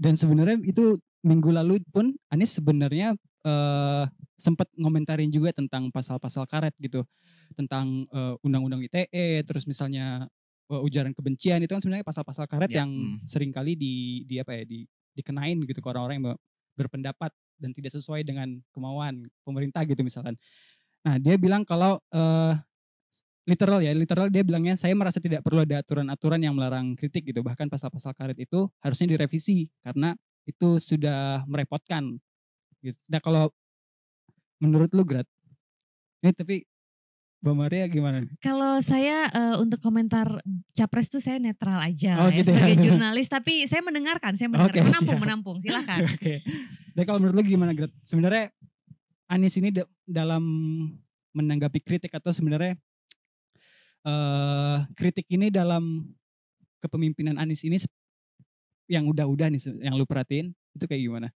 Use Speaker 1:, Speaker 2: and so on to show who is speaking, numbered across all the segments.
Speaker 1: Dan sebenarnya itu minggu lalu pun Anies sebenarnya uh, eh, sempat ngomentarin juga tentang pasal-pasal karet gitu tentang uh, undang-undang ITE terus misalnya uh, ujaran kebencian itu kan sebenarnya pasal-pasal karet ya. yang hmm. sering kali di di apa ya di dikenain gitu ke orang-orang yang berpendapat dan tidak sesuai dengan kemauan pemerintah gitu misalkan. Nah, dia bilang kalau uh, literal ya, literal dia bilangnya saya merasa tidak perlu ada aturan-aturan yang melarang kritik gitu. Bahkan pasal-pasal karet itu harusnya direvisi karena itu sudah merepotkan. Gitu. Nah kalau menurut lu Grat, ini eh, tapi Mbak Maria gimana? Kalau saya uh, untuk komentar capres tuh saya netral aja oh, ya, gitu ya. sebagai jurnalis, tapi saya mendengarkan, saya mendengarkan, okay, menampung, siap. menampung, silakan. Oke. okay. Nah, Dan kalau menurut lu gimana, Gret? Sebenarnya Anies ini dalam menanggapi kritik atau sebenarnya uh, kritik ini dalam kepemimpinan Anies ini yang udah-udah nih yang lu perhatiin itu kayak gimana?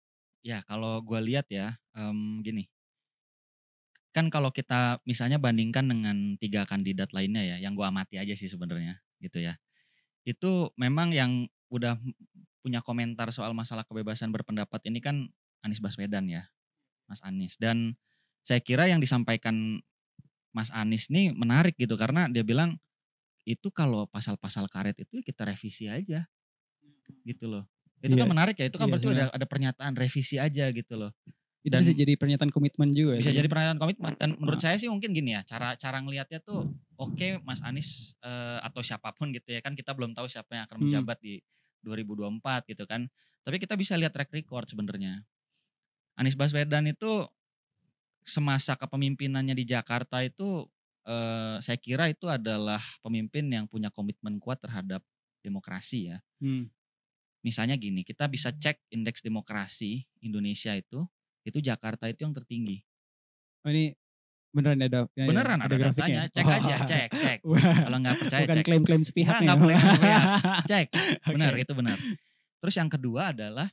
Speaker 2: Ya kalau gue lihat ya um, gini kan kalau kita misalnya bandingkan dengan tiga kandidat lainnya ya yang gue amati aja sih sebenarnya gitu ya itu memang yang udah punya komentar soal masalah kebebasan berpendapat ini kan Anies Baswedan ya Mas Anies dan saya kira yang disampaikan Mas Anies nih menarik gitu karena dia bilang itu kalau pasal-pasal karet itu ya kita revisi aja hmm. gitu loh itu yeah. kan menarik ya itu kan yeah, berarti ada ada pernyataan revisi aja gitu loh itu bisa jadi pernyataan komitmen juga ya, bisa ya. jadi pernyataan komitmen dan menurut nah. saya sih mungkin gini ya cara cara ngelihatnya tuh oke okay, Mas Anies uh, atau siapapun gitu ya kan kita belum tahu siapa yang akan hmm. menjabat hmm. di 2024 gitu kan tapi kita bisa lihat track record sebenarnya Anies Baswedan itu semasa kepemimpinannya di Jakarta itu eh, saya kira itu adalah pemimpin yang punya komitmen kuat terhadap demokrasi ya. Hmm. Misalnya gini, kita bisa hmm. cek indeks demokrasi Indonesia itu, itu Jakarta itu yang tertinggi.
Speaker 1: Oh, ini beneran ada ya, ya beneran ada, ada grafiknya. Cek oh. aja, cek, cek. Kalau nggak percaya Bukan cek. klaim-klaim sepihak. nggak ya, boleh.
Speaker 2: cek. Benar, okay. itu benar. Terus yang kedua adalah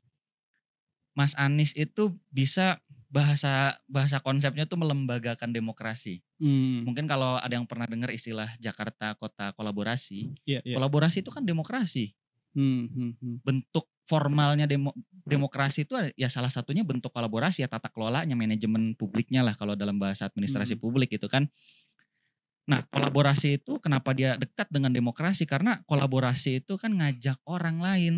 Speaker 2: Mas Anies itu bisa bahasa bahasa konsepnya tuh melembagakan demokrasi. Hmm. Mungkin kalau ada yang pernah dengar istilah Jakarta kota kolaborasi, yeah, yeah. kolaborasi itu kan demokrasi. Hmm, hmm, hmm. Bentuk formalnya demo, demokrasi itu ya salah satunya bentuk kolaborasi ya tata kelolanya, manajemen publiknya lah kalau dalam bahasa administrasi hmm. publik itu kan. Nah kolaborasi itu kenapa dia dekat dengan demokrasi karena kolaborasi itu kan ngajak orang lain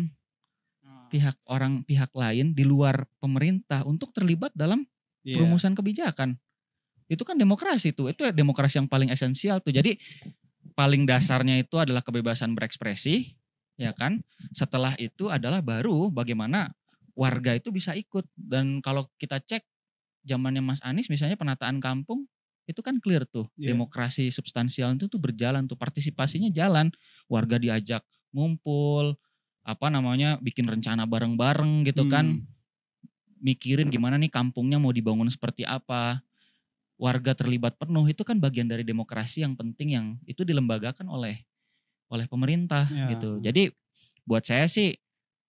Speaker 2: pihak orang pihak lain di luar pemerintah untuk terlibat dalam yeah. perumusan kebijakan. Itu kan demokrasi tuh. Itu demokrasi yang paling esensial tuh. Jadi paling dasarnya itu adalah kebebasan berekspresi, ya kan? Setelah itu adalah baru bagaimana warga itu bisa ikut dan kalau kita cek zamannya Mas Anies misalnya penataan kampung itu kan clear tuh yeah. demokrasi substansial itu tuh berjalan tuh partisipasinya jalan warga diajak ngumpul apa namanya bikin rencana bareng-bareng gitu hmm. kan mikirin gimana nih kampungnya mau dibangun seperti apa warga terlibat penuh itu kan bagian dari demokrasi yang penting yang itu dilembagakan oleh oleh pemerintah ya. gitu jadi buat saya sih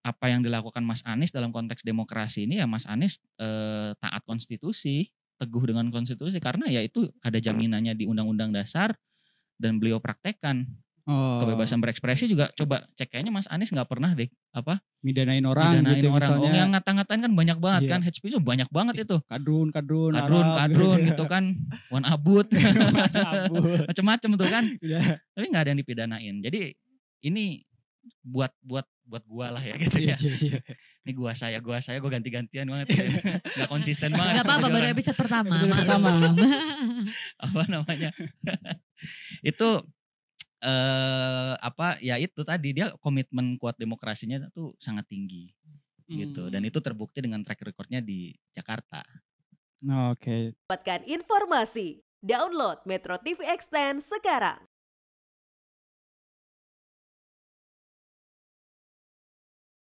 Speaker 2: apa yang dilakukan Mas Anies dalam konteks demokrasi ini ya Mas Anies eh, taat konstitusi teguh dengan konstitusi karena ya itu ada jaminannya di Undang-Undang Dasar dan beliau praktekkan Oh. Kebebasan berekspresi juga coba cek kayaknya Mas Anies nggak pernah deh apa midanain orang midanain gitu ya orang. Misalnya, oh, yang ngata-ngatain kan banyak banget yeah. kan HP itu banyak banget itu. Kadrun kadrun kadrun Arab, kadrun gitu kan. Wan abut. Macam-macam tuh kan. yeah. Tapi nggak ada yang dipidanain. Jadi ini buat buat buat gua lah ya gitu ya. yeah, yeah. Iya. Ini gua saya, gua saya, gua ganti-gantian banget. Ya. konsisten banget. nggak apa-apa, baru episode pertama. Episode pertama. apa namanya? itu eh apa ya itu tadi dia komitmen kuat demokrasinya tuh sangat tinggi hmm. gitu dan hmm. itu terbukti dengan track recordnya di Jakarta.
Speaker 1: Oke. Okay. Dapatkan informasi, download Metro TV Extend sekarang.